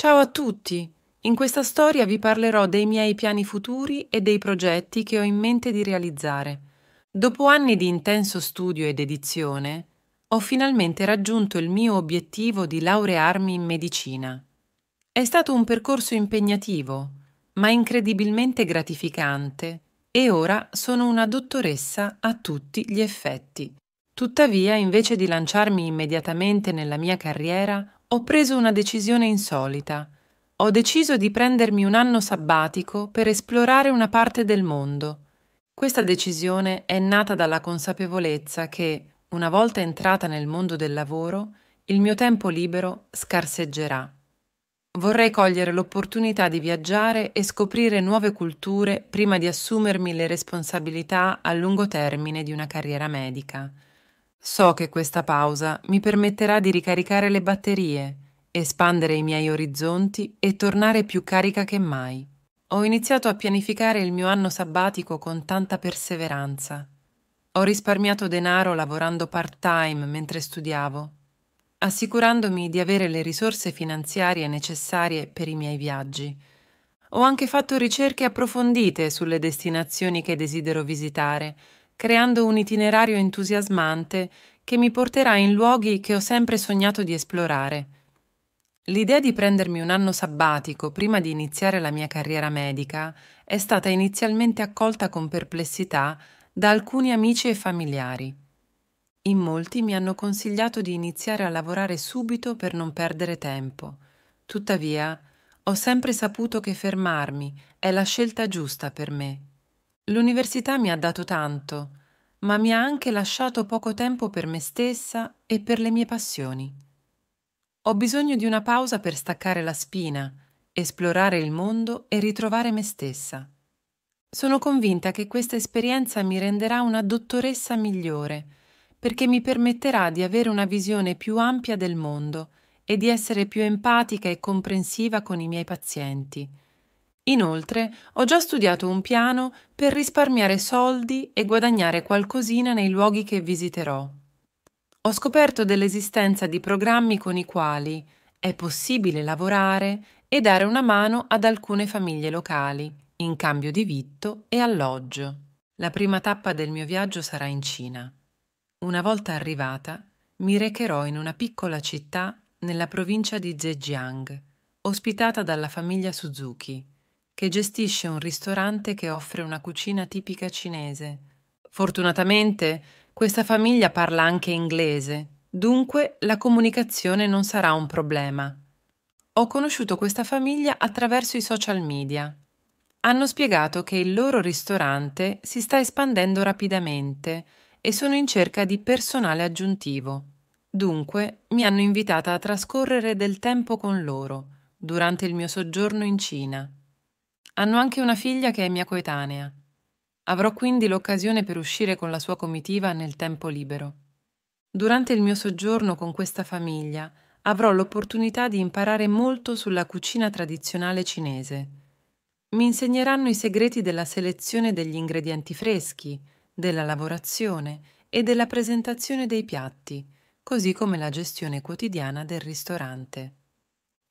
Ciao a tutti! In questa storia vi parlerò dei miei piani futuri e dei progetti che ho in mente di realizzare. Dopo anni di intenso studio ed edizione, ho finalmente raggiunto il mio obiettivo di laurearmi in medicina. È stato un percorso impegnativo, ma incredibilmente gratificante, e ora sono una dottoressa a tutti gli effetti. Tuttavia, invece di lanciarmi immediatamente nella mia carriera, ho preso una decisione insolita. Ho deciso di prendermi un anno sabbatico per esplorare una parte del mondo. Questa decisione è nata dalla consapevolezza che, una volta entrata nel mondo del lavoro, il mio tempo libero scarseggerà. Vorrei cogliere l'opportunità di viaggiare e scoprire nuove culture prima di assumermi le responsabilità a lungo termine di una carriera medica. So che questa pausa mi permetterà di ricaricare le batterie, espandere i miei orizzonti e tornare più carica che mai. Ho iniziato a pianificare il mio anno sabbatico con tanta perseveranza. Ho risparmiato denaro lavorando part-time mentre studiavo, assicurandomi di avere le risorse finanziarie necessarie per i miei viaggi. Ho anche fatto ricerche approfondite sulle destinazioni che desidero visitare, creando un itinerario entusiasmante che mi porterà in luoghi che ho sempre sognato di esplorare. L'idea di prendermi un anno sabbatico prima di iniziare la mia carriera medica è stata inizialmente accolta con perplessità da alcuni amici e familiari. In molti mi hanno consigliato di iniziare a lavorare subito per non perdere tempo. Tuttavia, ho sempre saputo che fermarmi è la scelta giusta per me L'università mi ha dato tanto, ma mi ha anche lasciato poco tempo per me stessa e per le mie passioni. Ho bisogno di una pausa per staccare la spina, esplorare il mondo e ritrovare me stessa. Sono convinta che questa esperienza mi renderà una dottoressa migliore, perché mi permetterà di avere una visione più ampia del mondo e di essere più empatica e comprensiva con i miei pazienti Inoltre, ho già studiato un piano per risparmiare soldi e guadagnare qualcosina nei luoghi che visiterò. Ho scoperto dell'esistenza di programmi con i quali è possibile lavorare e dare una mano ad alcune famiglie locali, in cambio di vitto e alloggio. La prima tappa del mio viaggio sarà in Cina. Una volta arrivata, mi recherò in una piccola città nella provincia di Zhejiang, ospitata dalla famiglia Suzuki, che gestisce un ristorante che offre una cucina tipica cinese. Fortunatamente questa famiglia parla anche inglese, dunque la comunicazione non sarà un problema. Ho conosciuto questa famiglia attraverso i social media. Hanno spiegato che il loro ristorante si sta espandendo rapidamente e sono in cerca di personale aggiuntivo. Dunque mi hanno invitata a trascorrere del tempo con loro durante il mio soggiorno in Cina. Hanno anche una figlia che è mia coetanea. Avrò quindi l'occasione per uscire con la sua comitiva nel tempo libero. Durante il mio soggiorno con questa famiglia avrò l'opportunità di imparare molto sulla cucina tradizionale cinese. Mi insegneranno i segreti della selezione degli ingredienti freschi, della lavorazione e della presentazione dei piatti, così come la gestione quotidiana del ristorante.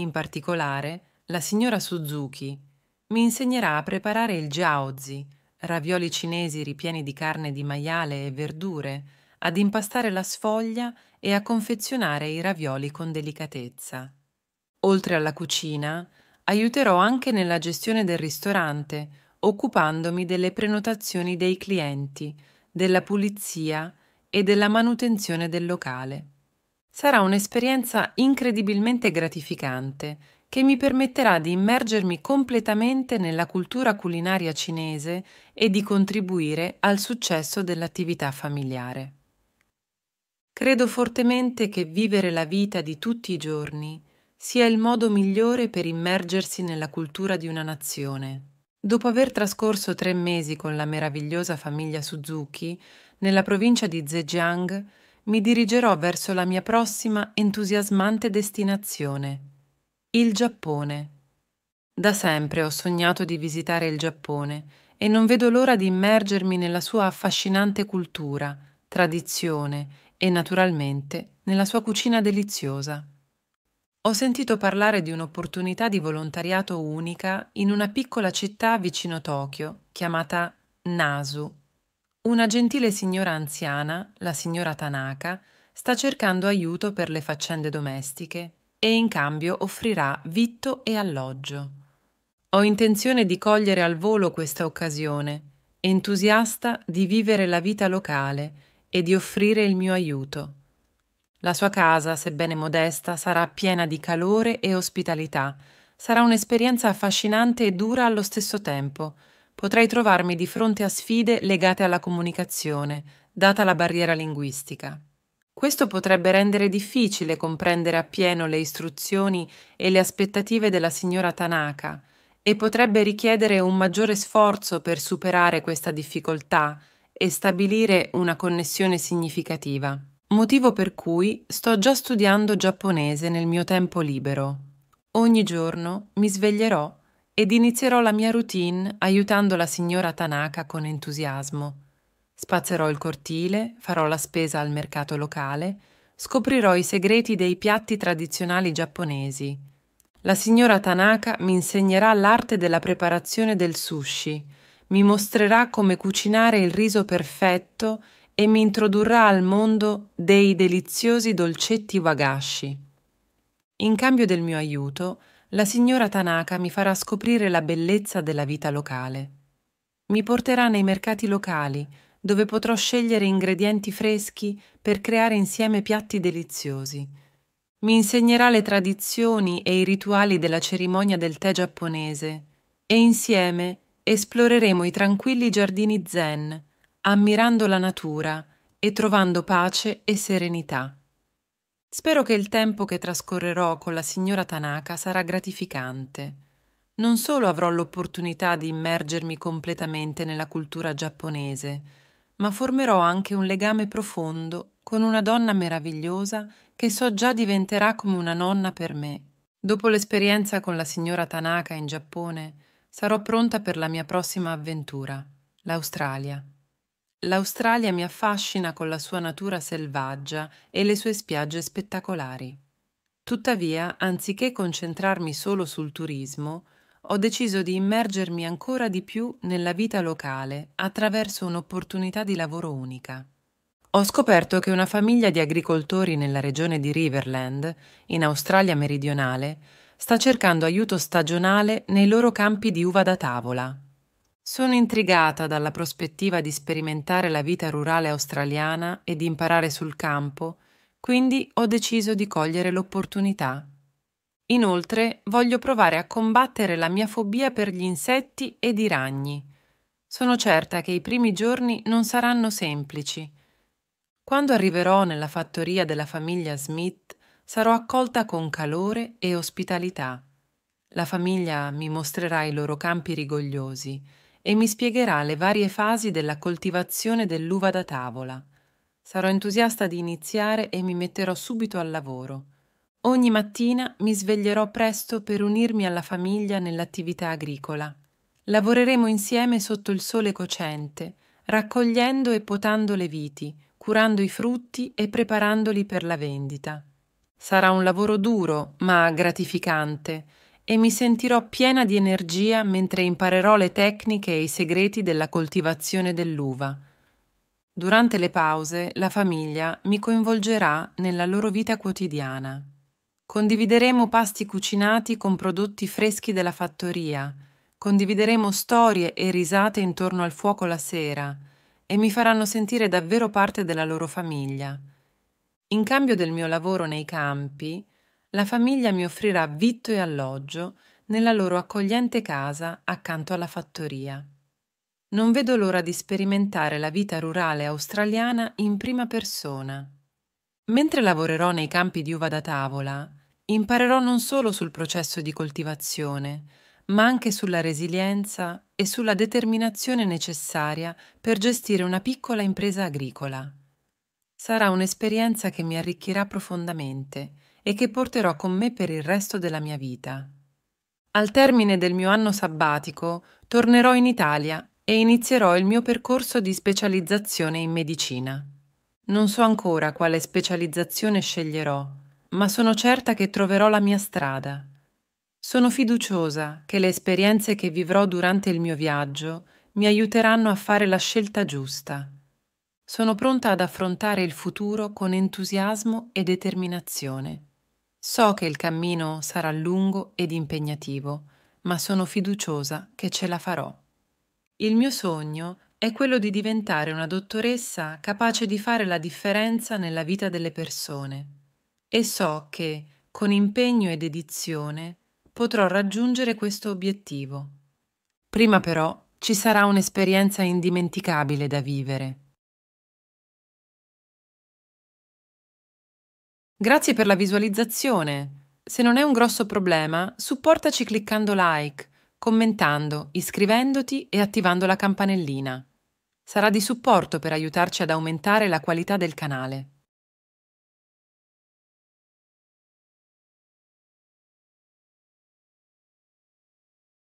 In particolare, la signora Suzuki, mi insegnerà a preparare il jiaozi, ravioli cinesi ripieni di carne di maiale e verdure, ad impastare la sfoglia e a confezionare i ravioli con delicatezza. Oltre alla cucina, aiuterò anche nella gestione del ristorante, occupandomi delle prenotazioni dei clienti, della pulizia e della manutenzione del locale. Sarà un'esperienza incredibilmente gratificante che mi permetterà di immergermi completamente nella cultura culinaria cinese e di contribuire al successo dell'attività familiare. Credo fortemente che vivere la vita di tutti i giorni sia il modo migliore per immergersi nella cultura di una nazione. Dopo aver trascorso tre mesi con la meravigliosa famiglia Suzuki nella provincia di Zhejiang, mi dirigerò verso la mia prossima entusiasmante destinazione, il Giappone. Da sempre ho sognato di visitare il Giappone e non vedo l'ora di immergermi nella sua affascinante cultura, tradizione e naturalmente nella sua cucina deliziosa. Ho sentito parlare di un'opportunità di volontariato unica in una piccola città vicino Tokyo chiamata Nasu. Una gentile signora anziana, la signora Tanaka, sta cercando aiuto per le faccende domestiche e in cambio offrirà vitto e alloggio. Ho intenzione di cogliere al volo questa occasione, entusiasta di vivere la vita locale e di offrire il mio aiuto. La sua casa, sebbene modesta, sarà piena di calore e ospitalità. Sarà un'esperienza affascinante e dura allo stesso tempo. Potrei trovarmi di fronte a sfide legate alla comunicazione, data la barriera linguistica. Questo potrebbe rendere difficile comprendere appieno le istruzioni e le aspettative della signora Tanaka e potrebbe richiedere un maggiore sforzo per superare questa difficoltà e stabilire una connessione significativa. Motivo per cui sto già studiando giapponese nel mio tempo libero. Ogni giorno mi sveglierò ed inizierò la mia routine aiutando la signora Tanaka con entusiasmo. Spazzerò il cortile, farò la spesa al mercato locale, scoprirò i segreti dei piatti tradizionali giapponesi. La signora Tanaka mi insegnerà l'arte della preparazione del sushi, mi mostrerà come cucinare il riso perfetto e mi introdurrà al mondo dei deliziosi dolcetti wagashi. In cambio del mio aiuto, la signora Tanaka mi farà scoprire la bellezza della vita locale. Mi porterà nei mercati locali, dove potrò scegliere ingredienti freschi per creare insieme piatti deliziosi. Mi insegnerà le tradizioni e i rituali della cerimonia del tè giapponese e insieme esploreremo i tranquilli giardini zen, ammirando la natura e trovando pace e serenità. Spero che il tempo che trascorrerò con la signora Tanaka sarà gratificante. Non solo avrò l'opportunità di immergermi completamente nella cultura giapponese, ma formerò anche un legame profondo con una donna meravigliosa che so già diventerà come una nonna per me. Dopo l'esperienza con la signora Tanaka in Giappone, sarò pronta per la mia prossima avventura, l'Australia. L'Australia mi affascina con la sua natura selvaggia e le sue spiagge spettacolari. Tuttavia, anziché concentrarmi solo sul turismo, ho deciso di immergermi ancora di più nella vita locale attraverso un'opportunità di lavoro unica. Ho scoperto che una famiglia di agricoltori nella regione di Riverland, in Australia meridionale, sta cercando aiuto stagionale nei loro campi di uva da tavola. Sono intrigata dalla prospettiva di sperimentare la vita rurale australiana e di imparare sul campo, quindi ho deciso di cogliere l'opportunità Inoltre voglio provare a combattere la mia fobia per gli insetti ed i ragni. Sono certa che i primi giorni non saranno semplici. Quando arriverò nella fattoria della famiglia Smith, sarò accolta con calore e ospitalità. La famiglia mi mostrerà i loro campi rigogliosi e mi spiegherà le varie fasi della coltivazione dell'uva da tavola. Sarò entusiasta di iniziare e mi metterò subito al lavoro. Ogni mattina mi sveglierò presto per unirmi alla famiglia nell'attività agricola. Lavoreremo insieme sotto il sole cocente, raccogliendo e potando le viti, curando i frutti e preparandoli per la vendita. Sarà un lavoro duro, ma gratificante, e mi sentirò piena di energia mentre imparerò le tecniche e i segreti della coltivazione dell'uva. Durante le pause la famiglia mi coinvolgerà nella loro vita quotidiana. Condivideremo pasti cucinati con prodotti freschi della fattoria. Condivideremo storie e risate intorno al fuoco la sera e mi faranno sentire davvero parte della loro famiglia. In cambio del mio lavoro nei campi, la famiglia mi offrirà vitto e alloggio nella loro accogliente casa accanto alla fattoria. Non vedo l'ora di sperimentare la vita rurale australiana in prima persona. Mentre lavorerò nei campi di uva da tavola, Imparerò non solo sul processo di coltivazione, ma anche sulla resilienza e sulla determinazione necessaria per gestire una piccola impresa agricola. Sarà un'esperienza che mi arricchirà profondamente e che porterò con me per il resto della mia vita. Al termine del mio anno sabbatico tornerò in Italia e inizierò il mio percorso di specializzazione in medicina. Non so ancora quale specializzazione sceglierò, ma sono certa che troverò la mia strada. Sono fiduciosa che le esperienze che vivrò durante il mio viaggio mi aiuteranno a fare la scelta giusta. Sono pronta ad affrontare il futuro con entusiasmo e determinazione. So che il cammino sarà lungo ed impegnativo, ma sono fiduciosa che ce la farò. Il mio sogno è quello di diventare una dottoressa capace di fare la differenza nella vita delle persone e so che, con impegno e dedizione, potrò raggiungere questo obiettivo. Prima però ci sarà un'esperienza indimenticabile da vivere. Grazie per la visualizzazione. Se non è un grosso problema, supportaci cliccando like, commentando, iscrivendoti e attivando la campanellina. Sarà di supporto per aiutarci ad aumentare la qualità del canale.